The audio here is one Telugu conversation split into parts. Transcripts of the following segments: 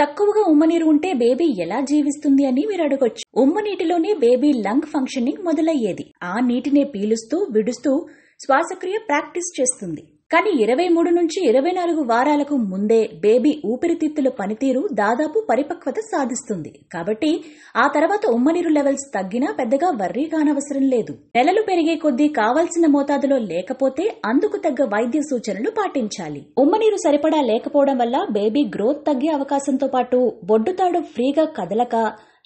తక్కువగా ఉమ్మనీరు ఉంటే బేబీ ఎలా జీవిస్తుంది అని మీరు అడగొచ్చు ఉమ్మ నీటిలోనే బేబీ లంగ్ ఫంక్షనింగ్ మొదలయ్యేది ఆ నీటినే పీలుస్తూ విడుస్తూ శ్వాసక్రియ ప్రాక్టీస్ చేస్తుంది కానీ ఇరవై మూడు నుంచి ఇరవై నాలుగు వారాలకు ముందే బేబీ ఊపిరితిత్తుల పనితీరు దాదాపు పరిపక్వత సాధిస్తుంది కాబట్టి ఆ తర్వాత ఉమ్మనీరు లెవెల్స్ తగ్గినా పెద్దగా వర్రీ కానవసరం లేదు నెలలు పెరిగే కొద్దీ కావాల్సిన మోతాదులో లేకపోతే అందుకు తగ్గ వైద్య సూచనలు పాటించాలి ఉమ్మనీరు సరిపడా లేకపోవడం వల్ల బేబీ గ్రోత్ తగ్గే అవకాశంతో పాటు బొడ్డుతాడు ఫ్రీగా కదలక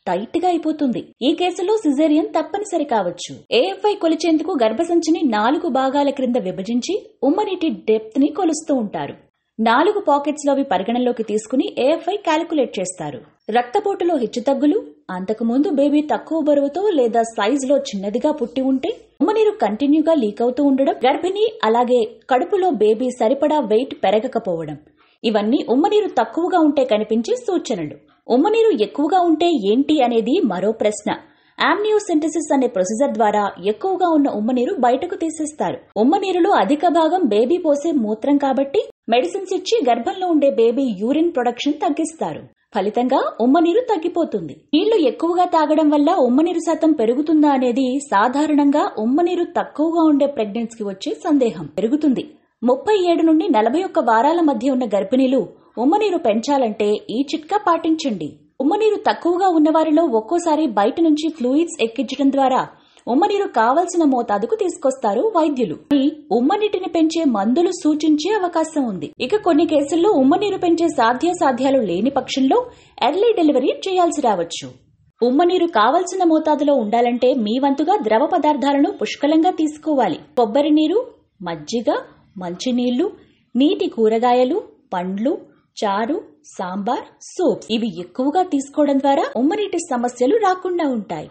టైట్ గా అయిపోతుంది ఈ కేసులో సిజేరియన్ తప్పనిసరి కావచ్చు ఏఎఫ్ఐ కొలిచేందుకు గర్భసంచిని నాలుగు భాగాల క్రింద విభజించి ఉమ్మనీటి డెప్త్ ని కొలుస్తూ ఉంటారు నాలుగు పాకెట్స్ లోవి పరిగణనలోకి తీసుకుని ఏఎఫ్ఐ క్యాలిక్యులేట్ చేస్తారు రక్తపోటులో హెచ్చుతగ్గులు అంతకుముందు బేబీ తక్కువ బరువుతో లేదా సైజులో చిన్నదిగా పుట్టి ఉంటే ఉమ్మనీరు కంటిన్యూగా లీక్ అవుతూ ఉండడం గర్భిణి అలాగే కడుపులో బేబీ సరిపడా వెయిట్ పెరగకపోవడం ఇవన్నీ ఉమ్మనీరు తక్కువగా ఉంటే కనిపించే సూచనలు ఉమ్మనీరు ఎక్కువగా ఉంటే ఏంటి అనేది మరో ప్రశ్న ఆమ్నియోసెంటసిస్ అనే ప్రొసీజర్ ద్వారా ఎక్కువగా ఉన్న ఉమ్మనీరు బయటకు తీసేస్తారు ఉమ్మనీరులో అధిక భాగం బేబీ పోసే మూత్రం కాబట్టి మెడిసిన్స్ ఇచ్చి గర్భంలో ఉండే బేబీ యూరిన్ ప్రొడక్షన్ తగ్గిస్తారు ఫలితంగా ఉమ్మనీరు తగ్గిపోతుంది నీళ్లు ఎక్కువగా తాగడం వల్ల ఉమ్మనీరు శాతం పెరుగుతుందా అనేది సాధారణంగా ఉమ్మనీరు తక్కువగా ఉండే ప్రెగ్నెన్సీకి వచ్చే సందేహం పెరుగుతుంది ముప్పై ఏడు నుండి నలభై ఒక్క వారాల మధ్య ఉన్న గర్భిణీలు ఉమ్మనీరు పెంచాలంటే ఈ చిట్కా పాటించండి ఉమ్మనీరు తక్కువగా ఉన్నవారిలో ఒక్కోసారి బయట నుంచి ఫ్లూయిడ్స్ ఎక్కించడం ద్వారా ఉమ్మనీరు కావలసిన మోతాదుకు తీసుకొస్తారు వైద్యులు ఉమ్మనీటిని పెంచే మందులు సూచించే అవకాశం ఉంది ఇక కొన్ని కేసుల్లో ఉమ్మనీరు పెంచే సాధ్యాసాధ్యాలు లేని పక్షంలో ఎర్లీ డెలివరీ చేయాల్సి రావచ్చు ఉమ్మనీరు కావలసిన మోతాదులో ఉండాలంటే మీ వంతుగా ద్రవ పదార్థాలను పుష్కలంగా తీసుకోవాలి కొబ్బరి నీరు మజ్జిగ మంచినీళ్లు నీటి కూరగాయలు పండ్లు చారు సాంబార్ సూప్ ఇవి ఎక్కువగా తీసుకోవడం ద్వారా ఉమ్మనీటి సమస్యలు రాకుండా ఉంటాయి